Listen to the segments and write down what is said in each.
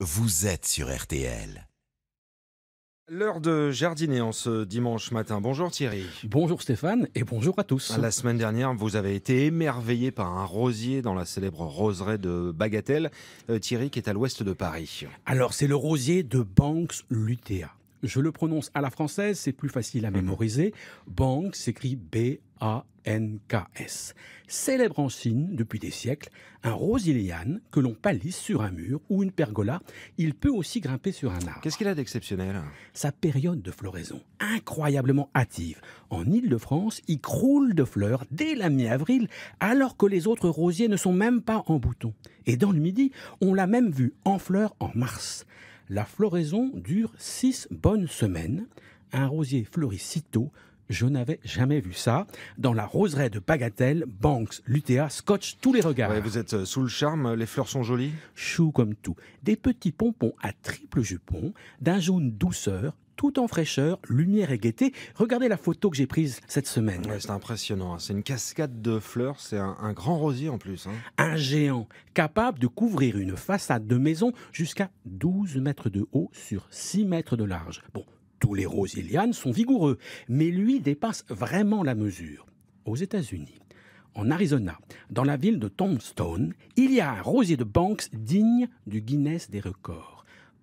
Vous êtes sur RTL. L'heure de jardiner en ce dimanche matin. Bonjour Thierry. Bonjour Stéphane et bonjour à tous. La semaine dernière, vous avez été émerveillé par un rosier dans la célèbre roseraie de Bagatelle. Euh, Thierry qui est à l'ouest de Paris. Alors c'est le rosier de Banks Lutea je le prononce à la française, c'est plus facile à mhm. mémoriser. Bang s'écrit B-A-N-K-S. Célèbre en Chine depuis des siècles, un rosiliane que l'on palisse sur un mur ou une pergola. Il peut aussi grimper sur un arbre. Qu'est-ce qu'il a d'exceptionnel Sa période de floraison, incroyablement hâtive. En ile de france il croule de fleurs dès la mi-avril, alors que les autres rosiers ne sont même pas en bouton. Et dans le midi, on l'a même vu en fleurs en mars. La floraison dure six bonnes semaines. Un rosier fleurit si tôt. Je n'avais jamais vu ça. Dans la roseraie de Bagatelle, Banks, Lutea Scotch, tous les regards. vous êtes euh, sous le charme, les fleurs sont jolies Chou comme tout. Des petits pompons à triple jupon, d'un jaune douceur, tout en fraîcheur, lumière et gaieté. Regardez la photo que j'ai prise cette semaine. c'est impressionnant. Hein. C'est une cascade de fleurs. C'est un, grand rosier en plus. Hein. Un géant capable de couvrir une façade de maison jusqu'à 12 mètres de haut sur 6 mètres de large. Bon, tous les rosiers sont vigoureux, mais lui dépasse vraiment la mesure. Aux États-Unis, en Arizona, dans la ville de Tombstone, il y a un rosier de Banks digne du Guinness des records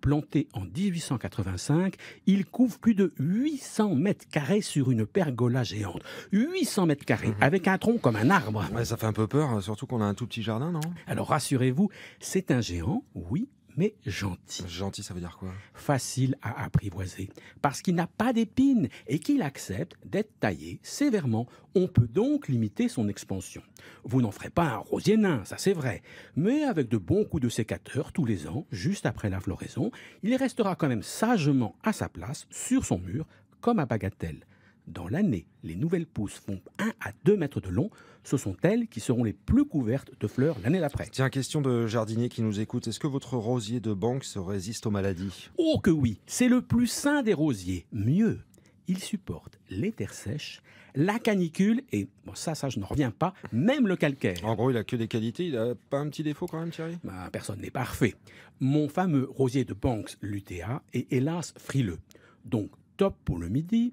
planté en 1885, il couvre plus de 800 mètres carrés sur une pergola géante. 800 mètres carrés, mhm. avec un tronc comme un arbre. ça fait un peu peur, hein, surtout qu'on a un tout petit jardin, non Alors rassurez-vous, c'est un géant, oui, mais gentil. Gentil, ça veut dire quoi Facile à apprivoiser, parce qu'il n'a pas d'épines et qu'il accepte d'être taillé sévèrement. On peut donc limiter son expansion. Vous n'en ferez pas un rosier nain, ça c'est vrai, mais avec de bons coups de sécateur tous les ans, juste après la floraison, il restera quand même sagement à sa place sur son mur, comme à bagatelle. Dans l'année, les nouvelles pousses font 1 à 2 mètres de long. Ce sont elles qui seront les plus couvertes de fleurs l'année d'après. Tiens, question de jardinier qui nous écoute. Est-ce que votre rosier de Banks se résiste aux maladies Oh que oui C'est le plus sain des rosiers. Mieux, il supporte les terres sèches, la canicule et, bon, ça, ça, je n'en reviens pas, même le calcaire. En gros, il a que des qualités, il n'a pas un petit défaut quand même, Thierry bah, Personne n'est parfait. Mon fameux rosier de Banks, l'UTA, est hélas frileux. Donc, top pour le midi,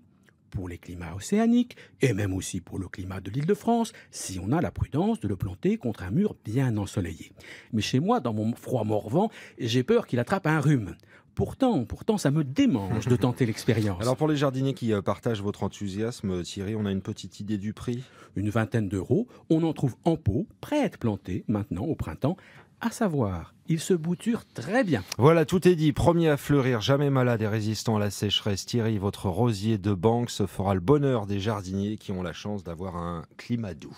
pour les climats océaniques et même aussi pour le climat de l'île de France si on a la prudence de le planter contre un mur bien ensoleillé. Mais chez moi, dans mon froid Morvan, j'ai peur qu'il attrape un rhume. Pourtant, pourtant, ça me démange de tenter l'expérience. Alors pour les jardiniers qui euh, partagent votre enthousiasme, Thierry, on a une petite idée du prix Une vingtaine d'euros. On en trouve en pot, prêt à être planté maintenant au printemps, à savoir ils se bouturent très bien. Voilà, tout est dit. Premier à fleurir, jamais malade et résistant à la sécheresse, Thierry, votre rosier de banque se fera le bonheur des jardiniers qui ont la chance d'avoir un climat doux.